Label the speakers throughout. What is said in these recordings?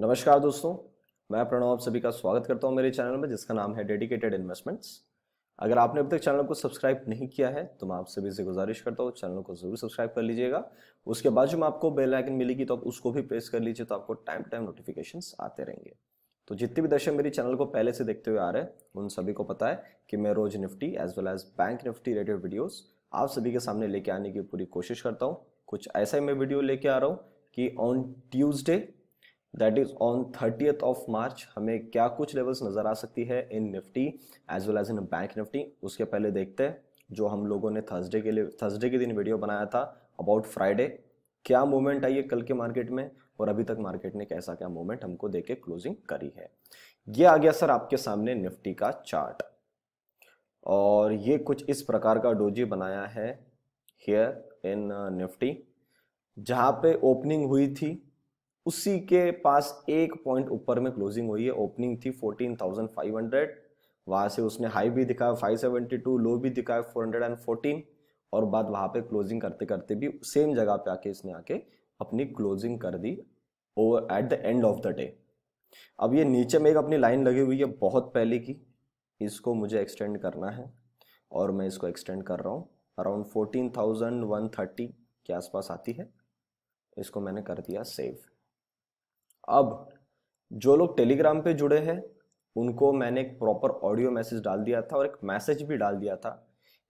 Speaker 1: नमस्कार दोस्तों मैं प्रणव आप सभी का स्वागत करता हूं मेरे चैनल में जिसका नाम है डेडिकेटेड इन्वेस्टमेंट्स अगर आपने अब तक चैनल को सब्सक्राइब नहीं किया है तो मैं आप सभी से गुजारिश करता हूँ चैनल को जरूर सब्सक्राइब कर लीजिएगा उसके बाद जो मैं आपको बेल आइकन मिलेगी तो आप उसको भी प्रेस कर लीजिए तो आपको टाइम टाइम नोटिफिकेशन आते रहेंगे तो जितने भी दर्शक मेरे चैनल को पहले से देखते हुए आ रहे हैं उन सभी को पता है कि मैं रोज Nifty as well as bank Nifty related videos आप सभी के सामने लेके आने की पूरी कोशिश करता हूँ कुछ ऐसा ही मैं वीडियो लेके आ रहा हूँ कि on Tuesday that is on thirtieth of March हमें क्या कुछ लेवल्स नजर आ सकती है in Nifty as well as in bank Nifty उसके पहले देखते हैं जो हम लोगों ने थर्सडे के लिए थर्सडे के दिन वीडियो बनाया था अबाउट फ्राइडे क्या मूवमेंट आई है कल के मार्केट में और अभी तक मार्केट ने कैसा क्या मूवमेंट हमको दे के क्लोजिंग करी है ये आ गया सर आपके सामने निफ्टी का चार्ट और ये कुछ इस प्रकार का डोजी बनाया है हियर इन निफ्टी जहाँ पे ओपनिंग हुई थी उसी के पास एक पॉइंट ऊपर में क्लोजिंग हुई है ओपनिंग थी 14,500 वहाँ से उसने हाई भी दिखाया 572 लो भी दिखाया 414 और बाद वहाँ पे क्लोजिंग करते करते भी सेम जगह पे आके इसने आके अपनी क्लोजिंग कर दी over at the end of the day अब ये नीचे में एक अपनी लाइन लगी हुई है बहुत पहले की इसको मुझे एक्सटेंड करना है और मैं इसको एक्सटेंड कर रहा हूँ अराउंड फोर्टीन के आसपास आती है इसको मैंने कर दिया सेव अब जो लोग टेलीग्राम पे जुड़े हैं उनको मैंने एक प्रॉपर ऑडियो मैसेज डाल दिया था और एक मैसेज भी डाल दिया था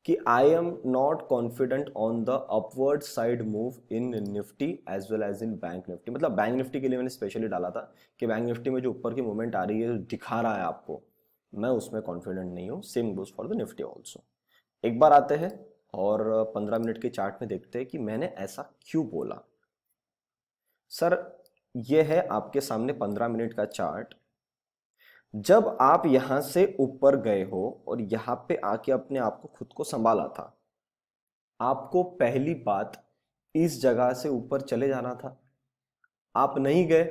Speaker 1: कि I am not confident on the upward side move in Nifty as well as in bank Nifty मतलब बैंक निफ्टी के लिए मैंने स्पेशली डाला था कि बैंक निफ्टी में जो ऊपर की मूवमेंट आ रही है जो दिखा रहा है आपको मैं उसमें कॉन्फिडेंट नहीं हूँ same goes for the Nifty also एक बार आते हैं और पंद्रह मिनट के चार्ट में देखते हैं कि मैंने ऐसा क्यों बोला सर ये है आपके सामने पंद्रह मिनट का चार्ट जब आप यहां से ऊपर गए हो और यहां पे आके अपने आप को खुद को संभाला था आपको पहली बात इस जगह से ऊपर चले जाना था आप नहीं गए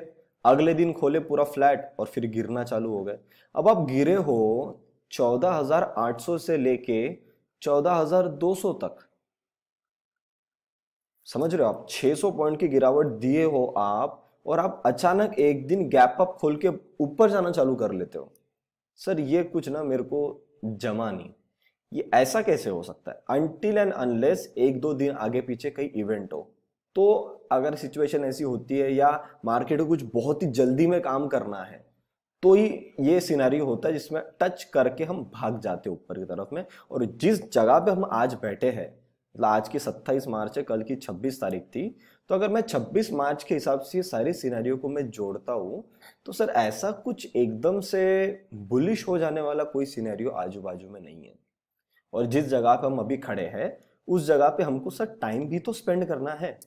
Speaker 1: अगले दिन खोले पूरा फ्लैट और फिर गिरना चालू हो गए अब आप गिरे हो 14,800 से लेके 14,200 तक समझ रहे हो आप 600 पॉइंट की गिरावट दिए हो आप और आप अचानक एक दिन गैप अप खोल के ऊपर जाना चालू कर लेते हो सर ये कुछ ना मेरे को जमा नहीं ये ऐसा कैसे हो सकता है अनटिल एंड अनलेस एक दो दिन आगे पीछे कई इवेंट हो तो अगर सिचुएशन ऐसी होती है या मार्केट को कुछ बहुत ही जल्दी में काम करना है तो ही ये सिनारी होता है जिसमें टच करके हम भाग जाते ऊपर की तरफ में और जिस जगह पे हम आज बैठे हैं मतलब आज की 27 मार्च है कल की 26 तारीख थी तो अगर मैं 26 मार्च के हिसाब से सारी सीनारियों को मैं जोड़ता हूँ तो सर ऐसा कुछ एकदम से बुलिश हो जाने वाला कोई सीनारियो आजू बाजू में नहीं है और जिस जगह पर हम अभी खड़े हैं उस जगह पे हमको सर टाइम भी तो स्पेंड करना है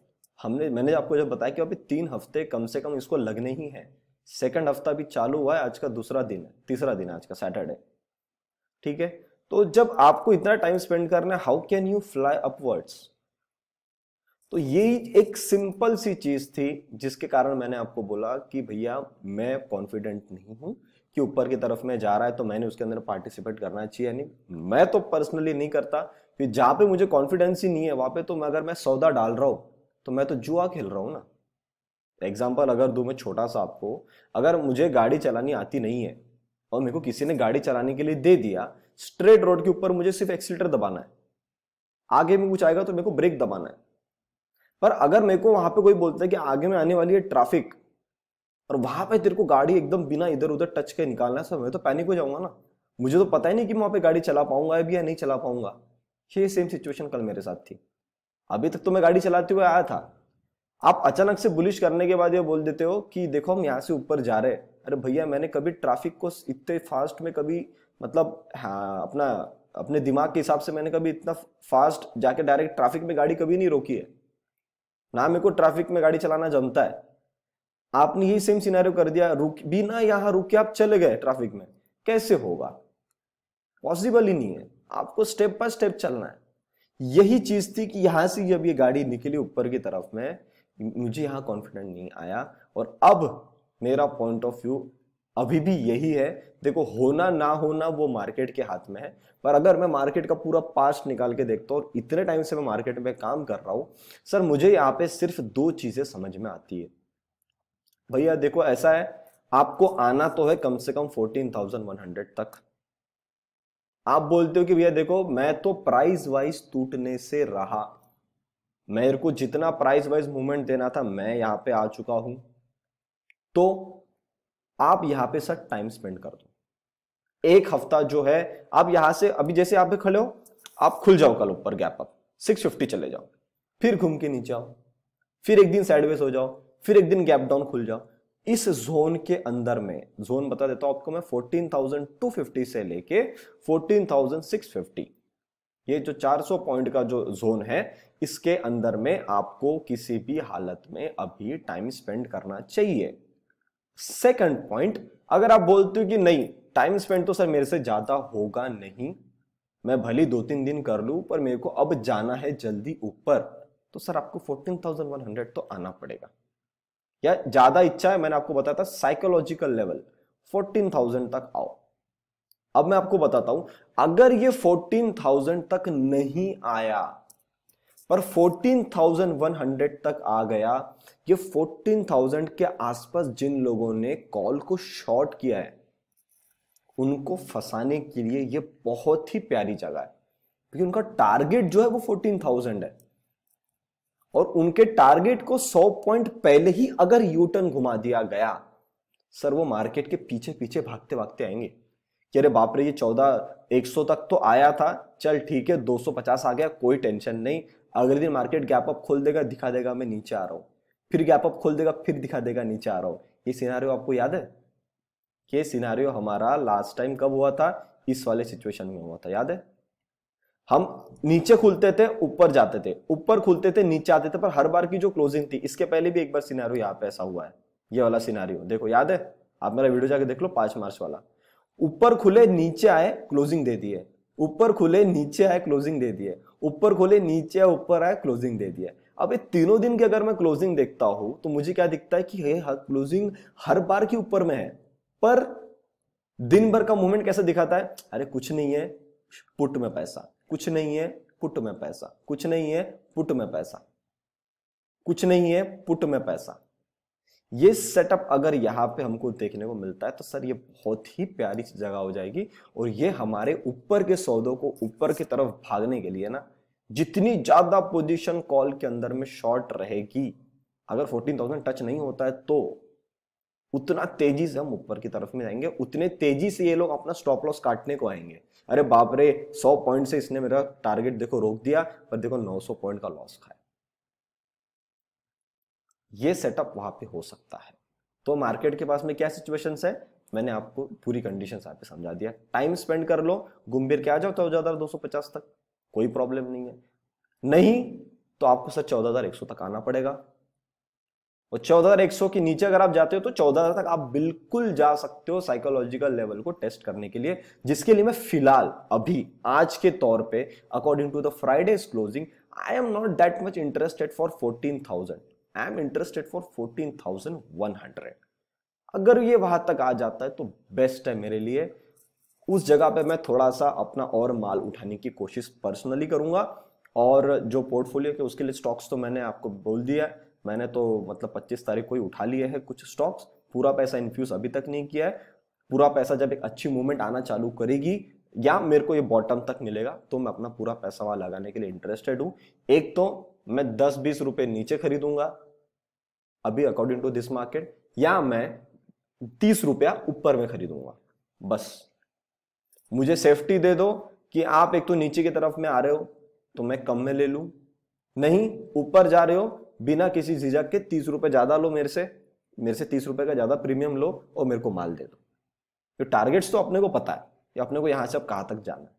Speaker 1: हमने मैंने आपको जब बताया कि अभी तीन हफ्ते कम से कम इसको लगने ही है सेकंड हफ्ता भी चालू हुआ है आज का दूसरा दिन है तीसरा दिन आज का सैटरडे ठीक है तो जब आपको इतना टाइम स्पेंड करना है how can you fly upwards तो यही एक सिंपल सी चीज थी जिसके कारण मैंने आपको बोला कि भैया मैं कॉन्फिडेंट नहीं हूं कि ऊपर की तरफ में जा रहा है तो मैंने उसके अंदर पार्टिसिपेट करना चाहिए यानी मैं तो पर्सनली नहीं करता कि जहां पे मुझे कॉन्फिडेंस ही नहीं है वहां पे तो मैं अगर मैं सौदा डाल रहा हूं तो मैं तो जुआ खेल रहा हूँ ना एग्जाम्पल अगर दूँ मैं छोटा सा आपको अगर मुझे गाड़ी चलानी आती नहीं है और मेरे को किसी ने गाड़ी चलाने के लिए दे दिया स्ट्रेट रोड के ऊपर मुझे सिर्फ एक्सीटर दबाना है आगे में कुछ आएगा तो मेरे को ब्रेक दबाना है पर अगर मेरे को वहां पे कोई बोलता है कि आगे में आने वाली है ट्रैफिक और वहां पे तेरे को गाड़ी एकदम बिना इधर उधर टच के निकालना है सर मैं तो पैनिक हो जाऊंगा ना मुझे तो पता ही नहीं कि मैं वहां पे गाड़ी चला पाऊंगा अभी या नहीं चला पाऊंगा ये सेम सिचुएशन कल मेरे साथ थी अभी तक तो मैं गाड़ी चलाते हुए आया था आप अचानक से बुलिश करने के बाद ये बोल देते हो कि देखो हम यहाँ से ऊपर जा रहे हैं अरे भैया मैंने कभी ट्रैफिक को इतने फास्ट में कभी मतलब हाँ अपना अपने दिमाग के हिसाब से मैंने कभी इतना फास्ट जाके डायरेक्ट ट्रैफिक में गाड़ी कभी नहीं रोकी है ना मेरे को ट्रैफिक में गाड़ी चलाना जमता है आपने यही सेम सिनेरियो कर दिया रुक बिना यहाँ रुक के आप चले गए ट्रैफिक में कैसे होगा पॉसिबल ही नहीं है आपको स्टेप बाय स्टेप चलना है यही चीज थी कि यहां से जब ये गाड़ी निकली ऊपर की तरफ में मुझे यहां कॉन्फिडेंट नहीं आया और अब मेरा पॉइंट ऑफ व्यू अभी भी यही है देखो होना ना होना वो मार्केट के हाथ में है पर अगर मैं मार्केट का पूरा पास्ट निकाल के देखता हूँ और इतने टाइम से मैं मार्केट में काम कर रहा हूँ सर मुझे यहाँ पे सिर्फ दो चीज़ें समझ में आती है भैया देखो ऐसा है आपको आना तो है कम से कम फोर्टीन थाउजेंड वन हंड्रेड तक आप बोलते हो कि भैया देखो मैं तो प्राइस वाइज टूटने से रहा मेरे को जितना प्राइस वाइज मूवमेंट देना था मैं यहां पे आ चुका हूं तो आप यहाँ पे सर टाइम स्पेंड कर दो एक हफ्ता जो है आप यहां से अभी जैसे आप खड़े हो आप खुल जाओ कल ऊपर गैप अप सिक्स फिफ्टी चले जाओ फिर घूम के नीचे आओ फिर एक दिन साइडवेज हो जाओ फिर एक दिन गैप डाउन खुल जाओ इस जोन के अंदर में जोन बता देता हूं आपको मैं 14,250 से लेके 14,650 ये जो 400 पॉइंट का जो जोन है इसके अंदर में आपको किसी भी हालत में अभी टाइम स्पेंड करना चाहिए सेकंड पॉइंट अगर आप बोलते हो कि नहीं टाइम स्पेंड तो सर मेरे से ज़्यादा होगा नहीं मैं भले दो तीन दिन कर लू पर मेरे को अब जाना है जल्दी ऊपर तो सर आपको फोर्टीन थाउजेंड वन हंड्रेड तो आना पड़ेगा या ज़्यादा इच्छा है मैंने आपको बताया था साइकोलॉजिकल लेवल फोर्टीन थाउजेंड तक आओ अब मैं आपको बताता हूं अगर ये फोर्टीन थाउजेंड तक नहीं आया पर 14,100 तक आ गया ये 14,000 के आसपास जिन लोगों ने कॉल को शॉर्ट किया है उनको फंसाने के लिए ये बहुत ही प्यारी जगह है क्योंकि उनका टारगेट जो है वो 14,000 है और उनके टारगेट को 100 पॉइंट पहले ही अगर यूटर्न घुमा दिया गया सर वो मार्केट के पीछे पीछे भागते भागते आएंगे कि अरे बाप रे ये चौदह एक सौ तक तो आया था चल ठीक है दो सौ पचास आ गया कोई टेंशन नहीं अगले दिन मार्केट गैप अप खोल देगा दिखा देगा मैं नीचे आ रहा हूँ फिर गैप अप खोल देगा फिर दिखा देगा नीचे आ रहा हूँ ये सिनारियो आपको याद है ये सिनारियो हमारा लास्ट टाइम कब हुआ था इस वाले सिचुएशन में हुआ था याद है हम नीचे खुलते थे ऊपर जाते थे ऊपर खुलते थे नीचे आते थे पर हर बार की जो क्लोजिंग थी इसके पहले भी एक बार सिनारियो यहाँ पे ऐसा हुआ है ये वाला सिनारियो देखो याद है आप मेरा वीडियो जाके देख लो पांच मार्च वाला ऊपर खुले नीचे आए क्लोजिंग दे दिए ऊपर खुले नीचे आए क्लोजिंग दे दिए ऊपर खुले नीचे आए ऊपर आए क्लोजिंग दे दिए अब ये तीनों दिन की अगर मैं क्लोजिंग देखता हूं तो मुझे क्या दिखता है कि ये क्लोजिंग हर बार के ऊपर में है पर दिन भर का मूवमेंट कैसे दिखाता है अरे कुछ नहीं है पुट में पैसा कुछ नहीं है पुट में पैसा कुछ नहीं है पुट में पैसा कुछ नहीं है पुट में पैसा ये सेटअप अगर यहाँ पे हमको देखने को मिलता है तो सर ये बहुत ही प्यारी जगह हो जाएगी और ये हमारे ऊपर के सौदों को ऊपर की तरफ भागने के लिए ना जितनी ज्यादा पोजीशन कॉल के अंदर में शॉर्ट रहेगी अगर 14,000 टच नहीं होता है तो उतना तेजी से हम ऊपर की तरफ में जाएंगे उतने तेजी से ये लोग अपना स्टॉप लॉस काटने को आएंगे अरे बाप रे 100 पॉइंट से इसने मेरा टारगेट देखो रोक दिया पर देखो 900 पॉइंट का लॉस खाया ये सेटअप वहां पे हो सकता है तो मार्केट के पास में क्या सिचुएशंस है मैंने आपको पूरी कंडीशन यहाँ समझा दिया टाइम स्पेंड कर लो गुम्बिर के आ जाओ चौदह तो हजार दो सौ पचास तक कोई प्रॉब्लम नहीं है नहीं तो आपको सर चौदह हजार एक सौ तक आना पड़ेगा और चौदह हजार एक सौ के नीचे अगर आप जाते हो तो चौदह हजार तक आप बिल्कुल जा सकते हो साइकोलॉजिकल लेवल को टेस्ट करने के लिए जिसके लिए मैं फिलहाल अभी आज के तौर पे according to the Friday's closing I am not that much interested for fourteen thousand I am interested for fourteen thousand one hundred अगर ये वहां तक आ जाता है तो बेस्ट है मेरे लिए उस जगह पे मैं थोड़ा सा अपना और माल उठाने की कोशिश पर्सनली करूंगा और जो पोर्टफोलियो के उसके लिए स्टॉक्स तो मैंने आपको बोल दिया मैंने तो मतलब 25 तारीख को ही उठा लिए है कुछ स्टॉक्स पूरा पैसा इन्फ्यूज अभी तक नहीं किया है पूरा पैसा जब एक अच्छी मूवमेंट आना चालू करेगी या मेरे को ये बॉटम तक मिलेगा तो मैं अपना पूरा पैसा वहां लगाने के लिए इंटरेस्टेड हूँ एक तो मैं दस बीस रुपये नीचे खरीदूंगा अभी अकॉर्डिंग टू दिस मार्केट या मैं तीस रुपया ऊपर में खरीदूंगा बस मुझे सेफ्टी दे दो कि आप एक तो नीचे की तरफ में आ रहे हो तो मैं कम में ले लू नहीं ऊपर जा रहे हो बिना किसी झिझक के तीस रुपए ज़्यादा लो मेरे से मेरे से तीस रुपए का ज़्यादा प्रीमियम लो और मेरे को माल दे दो तो टारगेट्स तो अपने को पता है या अपने को यहां से अब कहां तक जाना है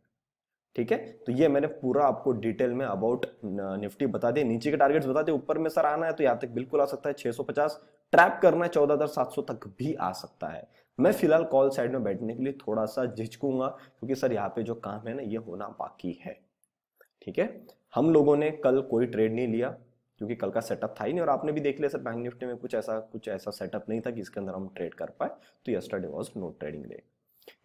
Speaker 1: ठीक है तो ये मैंने पूरा आपको डिटेल में अबाउट निफ्टी बता दिया नीचे के टारगेट्स बता दिए ऊपर में सर आना है तो यहाँ तक बिल्कुल आ सकता है 650 ट्रैप करना है चौदह तक भी आ सकता है मैं फिलहाल कॉल साइड में बैठने के लिए थोड़ा सा झिझकूंगा क्योंकि सर यहाँ पे जो काम है ना ये होना बाकी है ठीक है हम लोगों ने कल कोई ट्रेड नहीं लिया क्योंकि कल का सेटअप था ही नहीं और आपने भी देख लिया सर बैंक निफ्टी में कुछ ऐसा कुछ ऐसा सेटअप नहीं था कि इसके अंदर हम ट्रेड कर पाए तो yesterday was no trading day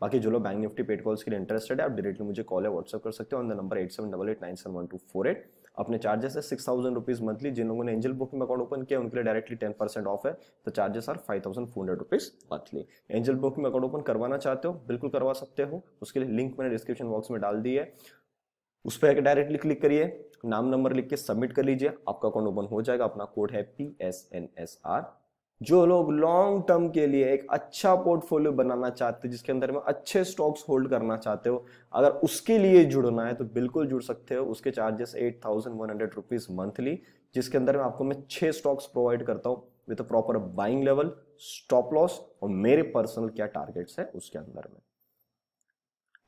Speaker 1: बाकी जो लोग बैंक निफ्टी पेड कॉल्स के लिए इंटरेस्टेड है आप डायरेक्टली मुझे कॉल या व्हाट्सअप कर सकते हो on the number eight seven double eight nine seven one two four eight अपने चार्जेस है सिक्स थाउजेंड रुपीज मंथली जिन लोगों ने एंजल बुकिंग अकाउंट ओपन किया उनके लिए डायरेक्टली टेन परसेंट ऑफ है तो charges are five thousand four hundred rupees monthly Angel booking account open करवाना चाहते हो बिल्कुल करवा सकते हो उसके लिए लिंक मैंने डिस्क्रिप्शन बॉक्स में डाल दी है उस पर डायरेक्टली क्लिक करिए नाम नंबर लिख के सबमिट कर लीजिए आपका अकाउंट ओपन हो जाएगा अपना कोड है P S N S R जो लोग लॉन्ग टर्म के लिए एक अच्छा पोर्टफोलियो बनाना चाहते हो जिसके अंदर में अच्छे स्टॉक्स होल्ड करना चाहते हो अगर उसके लिए जुड़ना है तो बिल्कुल जुड़ सकते हो उसके charges eight thousand one hundred rupees monthly जिसके अंदर में आपको मैं छह स्टॉक्स प्रोवाइड करता हूँ with a proper buying level stop loss और मेरे पर्सनल क्या टारगेट्स है उसके अंदर में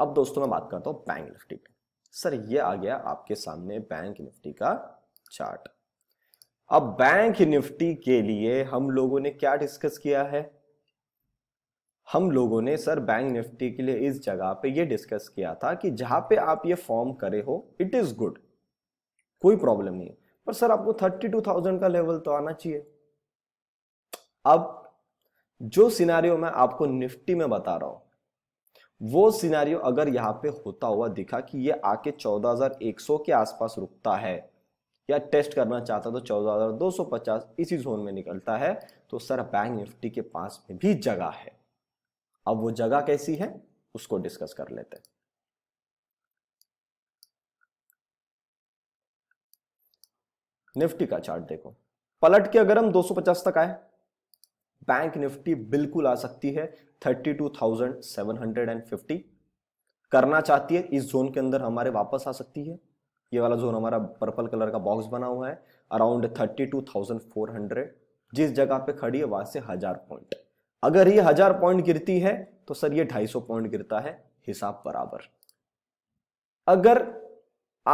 Speaker 1: अब दोस्तों मैं बात करता हूँ बैंक निफ्टी की सर ये आ गया आपके सामने बैंक निफ्टी का चार्ट अब बैंक निफ्टी के लिए हम लोगों ने क्या डिस्कस किया है हम लोगों ने सर बैंक निफ्टी के लिए इस जगह पे ये डिस्कस किया था कि जहां पे आप ये फॉर्म करे हो इट इज गुड कोई प्रॉब्लम नहीं पर सर आपको थर्टी टू थाउजेंड का लेवल तो आना चाहिए अब जो सिनारियो मैं आपको निफ्टी में बता रहा हूं वो सिनारियो अगर यहां पे होता हुआ दिखा कि ये आके 14,100 के आसपास रुकता है या टेस्ट करना चाहता तो चौदह इसी जोन में निकलता है तो सर बैंक निफ्टी के पास में भी जगह है अब वो जगह कैसी है उसको डिस्कस कर लेते हैं निफ्टी का चार्ट देखो पलट के अगर हम 250 तक आए बैंक निफ्टी बिल्कुल आ सकती है 32,750 करना चाहती है इस जोन के अंदर हमारे वापस आ सकती है ये वाला जोन हमारा पर्पल कलर का बॉक्स बना हुआ है around thirty two thousand four hundred जिस जगह पे खड़ी है वहां से हजार पॉइंट अगर ये हजार पॉइंट गिरती है तो सर ये ढाई सौ पॉइंट गिरता है हिसाब बराबर अगर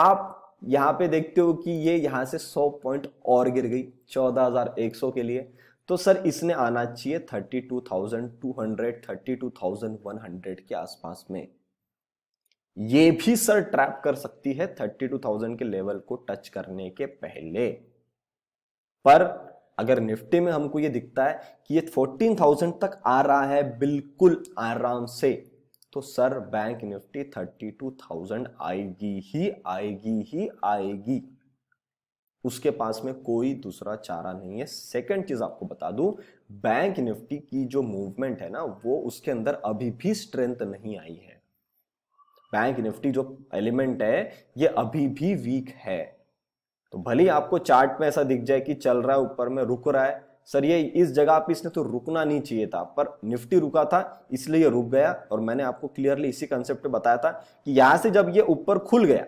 Speaker 1: आप यहां पे देखते हो कि ये यहां से सौ पॉइंट और गिर गई चौदह हजार एक सौ के लिए तो सर इसने आना चाहिए thirty two thousand two hundred thirty two thousand one hundred के आसपास में ये भी सर ट्रैप कर सकती है थर्टी टू थाउजेंड के लेवल को टच करने के पहले पर अगर निफ्टी में हमको ये दिखता है कि ये फोर्टीन थाउजेंड तक आ रहा है बिल्कुल आराम से तो sir bank Nifty thirty two thousand आएगी ही आएगी ही आएगी उसके पास में कोई दूसरा चारा नहीं है सेकंड चीज आपको बता दूं बैंक निफ्टी की जो मूवमेंट है ना वो उसके अंदर अभी भी स्ट्रेंथ नहीं आई है बैंक निफ्टी जो एलिमेंट है ये अभी भी वीक है तो भले ही आपको चार्ट में ऐसा दिख जाए कि चल रहा है ऊपर में रुक रहा है सर ये इस जगह पे इसने तो रुकना नहीं चाहिए था पर निफ्टी रुका था इसलिए रुक गया और मैंने आपको क्लियरली इसी कंसेप्ट पे बताया था कि यहां से जब ये ऊपर खुल गया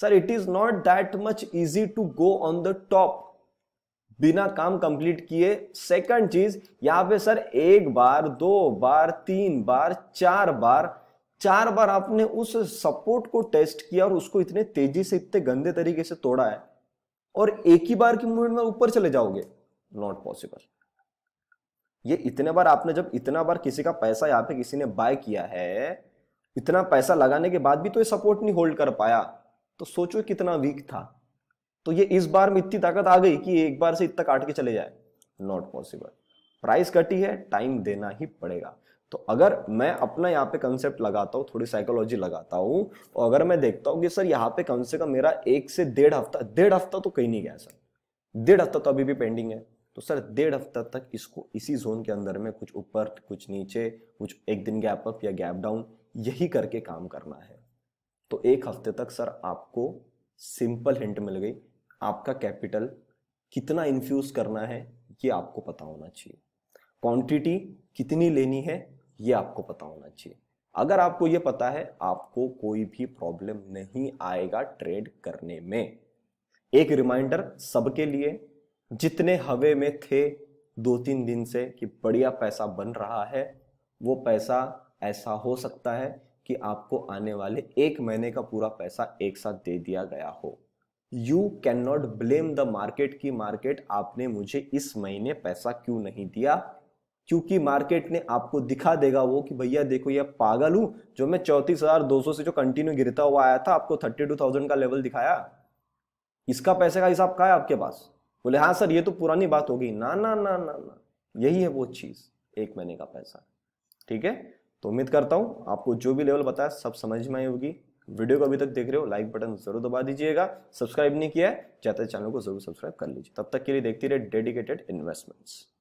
Speaker 1: sir it is not that much easy to go on the top बिना काम कंप्लीट किए सेकंड चीज यहां पे सर एक बार दो बार तीन बार चार बार चार बार आपने उस सपोर्ट को टेस्ट किया और उसको इतने तेजी से इतने गंदे तरीके से तोड़ा है और एक ही बार की मूवमेंट में ऊपर चले जाओगे नॉट पॉसिबल ये इतने बार आपने जब इतना बार किसी का पैसा यहां पे किसी ने बाय किया है इतना पैसा लगाने के बाद भी तो ये सपोर्ट नहीं होल्ड कर पाया तो सोचो कितना वीक था तो ये इस बार में इतनी ताकत आ गई कि एक बार से इतना काट के चले जाए नॉट पॉसिबल प्राइस कटी है टाइम देना ही पड़ेगा तो अगर मैं अपना यहाँ पे कंसेप्ट लगाता हूँ थोड़ी साइकोलॉजी लगाता हूँ और अगर मैं देखता हूँ कि सर यहाँ पे कम से कम मेरा एक से डेढ़ हफ्ता डेढ़ हफ्ता तो कहीं नहीं गया सर डेढ़ हफ्ता तो अभी भी पेंडिंग है तो सर डेढ़ हफ्ता तक इसको इसी जोन के अंदर में कुछ ऊपर कुछ नीचे कुछ एक दिन गैप अप या गैप डाउन यही करके काम करना है तो एक हफ्ते तक सर आपको सिंपल हिंट मिल गई आपका कैपिटल कितना इन्फ्यूज करना है ये आपको पता होना चाहिए क्वांटिटी कितनी लेनी है ये आपको पता होना चाहिए अगर आपको ये पता है आपको कोई भी प्रॉब्लम नहीं आएगा ट्रेड करने में एक रिमाइंडर सबके लिए जितने हवे में थे दो तीन दिन से कि बढ़िया पैसा बन रहा है वो पैसा ऐसा हो सकता है कि आपको आने वाले एक महीने का पूरा पैसा एक साथ दे दिया गया हो you can not blame the market की मार्केट आपने मुझे इस महीने पैसा क्यों नहीं दिया क्योंकि मार्केट ने आपको दिखा देगा वो कि भैया देखो ये पागल हूं जो मैं चौतीस हजार दो सौ से जो कंटिन्यू गिरता हुआ आया था आपको थर्टी टू थाउजेंड का लेवल दिखाया इसका पैसे का हिसाब कहा है आपके पास बोले हाँ सर ये तो पुरानी बात होगी ना ना ना ना ना यही है वो चीज एक महीने का पैसा ठीक है तो उम्मीद करता हूं आपको जो भी लेवल बताया सब समझ में आई होगी वीडियो को अभी तक देख रहे हो लाइक बटन जरूर दबा दीजिएगा सब्सक्राइब नहीं किया है चाहते चैनल को जरूर सब्सक्राइब कर लीजिए तब तक के लिए देखते रहे डेडिकेटेड इन्वेस्टमेंट्स